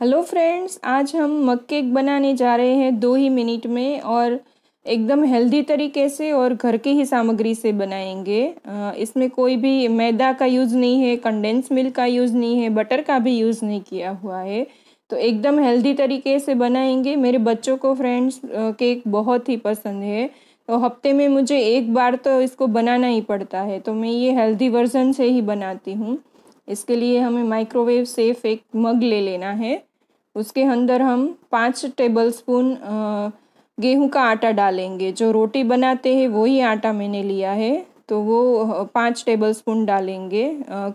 hello friends आज हम मग cake बनाने जा रहे हैं दो ही मिनट में और एकदम हेल्दी तरीके से और घर के ही सामग्री से बनाएंगे इसमें कोई भी मैदा का यूज़ नहीं है कंडेंस मिल्क का यूज़ नहीं है बटर का भी यूज़ नहीं किया हुआ है तो एकदम हेल्दी तरीके से बनाएंगे मेरे बच्चों को फ्रेंड्स केक बहुत ही पसंद है तो हफ्ते में मुझे एक बार तो इसको बनाना ही पड़ता है तो मैं ये हेल्दी वर्जन से ही बनाती हूँ इसके लिए हमें माइक्रोवेव सेफ एक मग ले लेना है उसके अंदर हम पाँच टेबल स्पून गेहूँ का आटा डालेंगे जो रोटी बनाते हैं वही आटा मैंने लिया है तो वो पाँच टेबल स्पून डालेंगे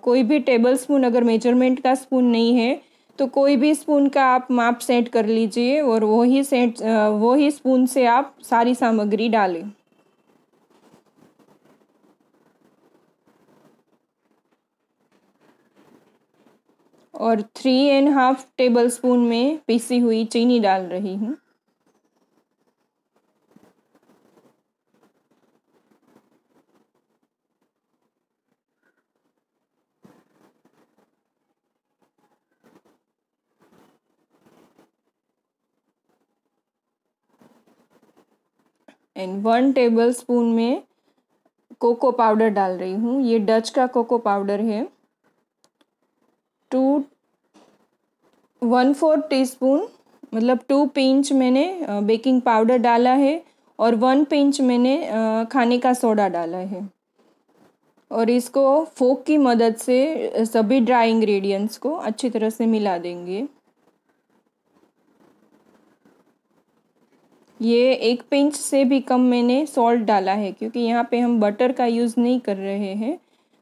कोई भी टेबल स्पून अगर मेजरमेंट का स्पून नहीं है तो कोई भी स्पून का आप माप सेट कर लीजिए और वही सेट वही स्पून से आप सारी सामग्री डालें और three and half tablespoon में पीसी हुई चीनी डाल रही हूँ एंड वन टेबल स्पून में कोको पाउडर डाल रही हूँ ये डच का कोको पाउडर है टू वन फोर टीस्पून मतलब टू पिंच मैंने बेकिंग पाउडर डाला है और वन पिंच मैंने खाने का सोडा डाला है और इसको फोक की मदद से सभी ड्राई इंग्रेडिएंट्स को अच्छी तरह से मिला देंगे ये एक पिंच से भी कम मैंने सॉल्ट डाला है क्योंकि यहाँ पे हम बटर का यूज़ नहीं कर रहे हैं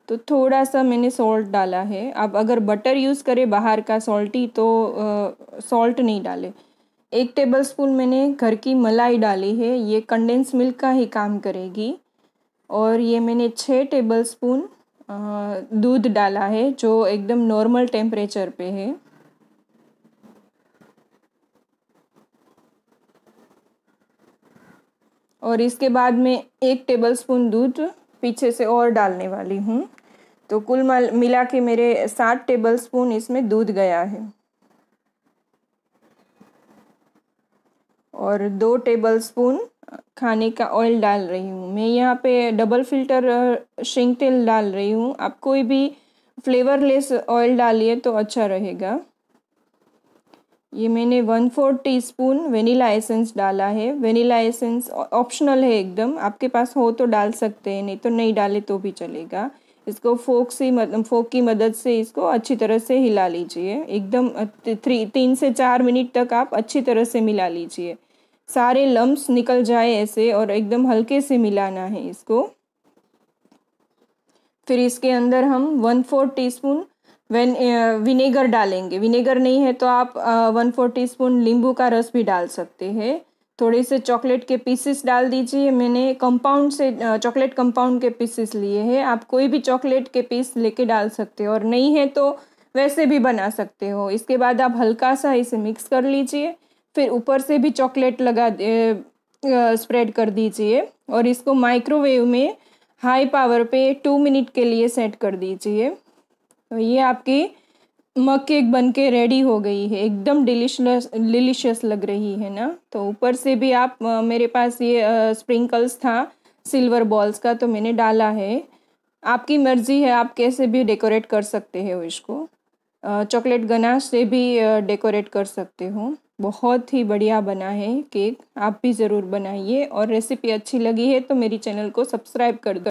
तो थोड़ा सा मैंने सॉल्ट डाला है अब अगर बटर यूज़ करें बाहर का सॉल्टी तो सॉल्ट नहीं डाले एक टेबल स्पून मैंने घर की मलाई डाली है ये कंडेंस मिल्क का ही काम करेगी और ये मैंने छः टेबल स्पून दूध डाला है जो एकदम नॉर्मल टेम्परेचर पे है और इसके बाद मैं एक टेबलस्पून दूध पीछे से और डालने वाली हूँ तो कुल मिला के मेरे सात टेबल स्पून इसमें दूध गया है और दो टेबल स्पून खाने का ऑयल डाल रही हूँ मैं यहाँ पे डबल फिल्टर शिंग तेल डाल रही हूँ आप कोई भी फ्लेवरलेस ऑयल डालिए तो अच्छा रहेगा ये मैंने one four teaspoon vanilla essence डाला है वेनीला एसेंस ऑप्शनल है एकदम आपके पास हो तो डाल सकते हैं नहीं तो नहीं डाले तो भी चलेगा इसको फोक से मतलब फोक की मदद से इसको अच्छी तरह से हिला लीजिए एकदम थ्री तीन से चार मिनट तक आप अच्छी तरह से मिला लीजिए सारे लम्ब्स निकल जाए ऐसे और एकदम हल्के से मिलाना है इसको फिर इसके अंदर हम वन फोर टी स्पून वेन विनेगर डालेंगे विनेगर नहीं है तो आप वन फोर टी स्पून नींबू का रस भी डाल सकते हैं थोड़े से चॉकलेट के पीसेस डाल दीजिए मैंने कंपाउंड से चॉकलेट कंपाउंड के पीसेस लिए हैं आप कोई भी चॉकलेट के पीस लेके डाल सकते हो और नहीं है तो वैसे भी बना सकते हो इसके बाद आप हल्का सा इसे मिक्स कर लीजिए फिर ऊपर से भी चॉकलेट लगा स्प्रेड कर दीजिए और इसको माइक्रोवेव में हाई पावर पे टू मिनट के लिए सेट कर दीजिए तो ये आपकी मग केक बन के रेडी हो गई है एकदम डिलिशस डिलिशियस लग रही है ना तो ऊपर से भी आप मेरे पास ये स्प्रिंकल्स था सिल्वर बॉल्स का तो मैंने डाला है आपकी मर्ज़ी है आप कैसे भी डेकोरेट कर सकते हो इसको चॉकलेट गनाश से भी डेकोरेट कर सकते हो बहुत ही बढ़िया बना है केक आप भी ज़रूर बनाइए और रेसिपी अच्छी लगी है तो मेरी चैनल को सब्सक्राइब कर दो